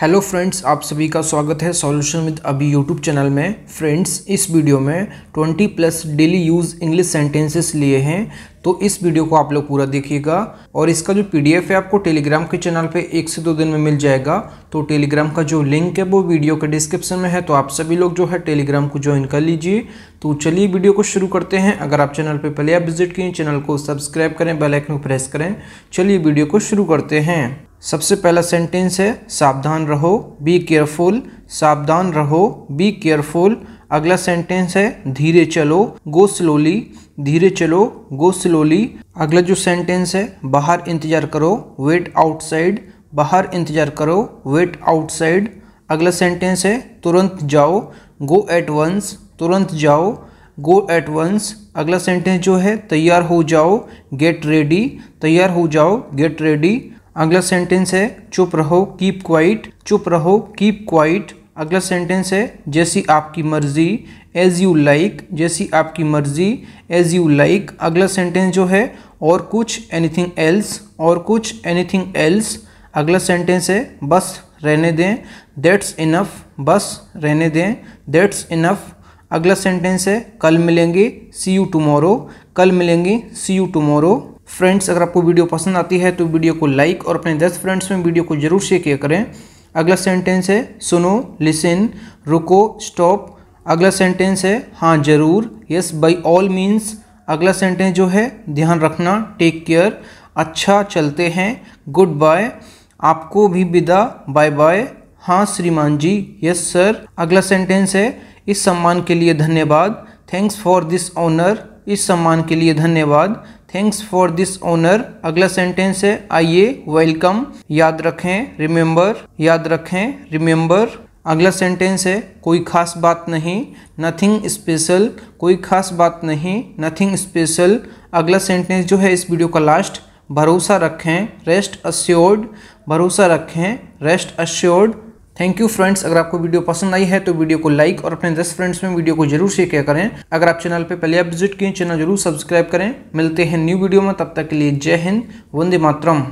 hello friends आप सभी का स्वागत है सॉल्यूशन विद अभी यूट्यूब चैनल में फ्रेंड्स इस वीडियो में 20 plus daily use English sentences लिए हैं तो इस वीडियो को आप लोग पूरा देखिएगा और इसका जो पीडीएफ है आपको टेलीग्राम के चैनल पे एक से दो दिन में मिल जाएगा तो टेलीग्राम का जो लिंक है वो वीडियो के डिस्क्रिप्शन में है तो आप सभी लोग जो है टेलीग्राम को ज्वाइन कर लीजिए तो चलिए वीडियो को शुरू करते हैं अगर आप चैनल पर पहले आप विजिट किए चैनल को सब्सक्राइब करें बेलाइकन को प्रेस करें चलिए वीडियो को शुरू करते हैं सबसे पहला सेंटेंस है सावधान रहो बी केयरफुल सावधान रहो बी केयरफुल अगला सेंटेंस है धीरे चलो गो स्लोली धीरे चलो गो स्लोली अगला जो सेंटेंस है बाहर इंतजार करो वेट आउटसाइड बाहर इंतजार करो वेट आउटसाइड अगला सेंटेंस है तुरंत जाओ गो एट वंस तुरंत जाओ गो एट वंस अगला सेंटेंस जो है तैयार हो जाओ गेट रेडी तैयार हो जाओ गेट रेडी अगला सेंटेंस है चुप रहो कीप क्वाइट चुप रहो कीप क्वाइट अगला सेंटेंस है जैसी आपकी मर्जी एज यू लाइक जैसी आपकी मर्जी एज यू लाइक अगला सेंटेंस जो है और कुछ एनीथिंग एल्स और कुछ एनीथिंग एल्स अगला सेंटेंस है बस रहने दें दैट्स इनफ बस रहने दें दैट्स इनफ अगला सेंटेंस है कल मिलेंगे सी यू टुमारो कल मिलेंगे सी यू टुमारो फ्रेंड्स अगर आपको वीडियो पसंद आती है तो वीडियो को लाइक और अपने दस फ्रेंड्स में वीडियो को जरूर शेयर किया करें अगला सेंटेंस है सुनो लिसन रुको स्टॉप अगला सेंटेंस है हाँ जरूर यस बाई ऑल मीन्स अगला सेंटेंस जो है ध्यान रखना टेक केयर अच्छा चलते हैं गुड बाय आपको भी विदा बाय बाय हाँ श्रीमान जी यस सर अगला सेंटेंस है इस सम्मान के लिए धन्यवाद थैंक्स फॉर दिस ऑनर इस सम्मान के लिए धन्यवाद थैंक्स फॉर दिस ऑनर अगला सेंटेंस है आइए वेलकम याद रखें रिमेंबर याद रखें रिमेंबर अगला सेंटेंस है कोई खास बात नहीं नथिंग स्पेशल कोई खास बात नहीं नथिंग स्पेशल अगला सेंटेंस जो है इस वीडियो का लास्ट भरोसा रखें रेस्ट अश्योर्ड भरोसा रखें rest assured thank you friends अगर आपको वीडियो पसंद आई है तो वीडियो को लाइक और अपने दस फ्रेंड्स में वीडियो को जरूर शेयर करें अगर आप चैनल पर पहले आप विजिट किए चैनल जरूर सब्सक्राइब करें मिलते हैं न्यू वीडियो में तब तक के लिए जय हिंद वंदे मातरम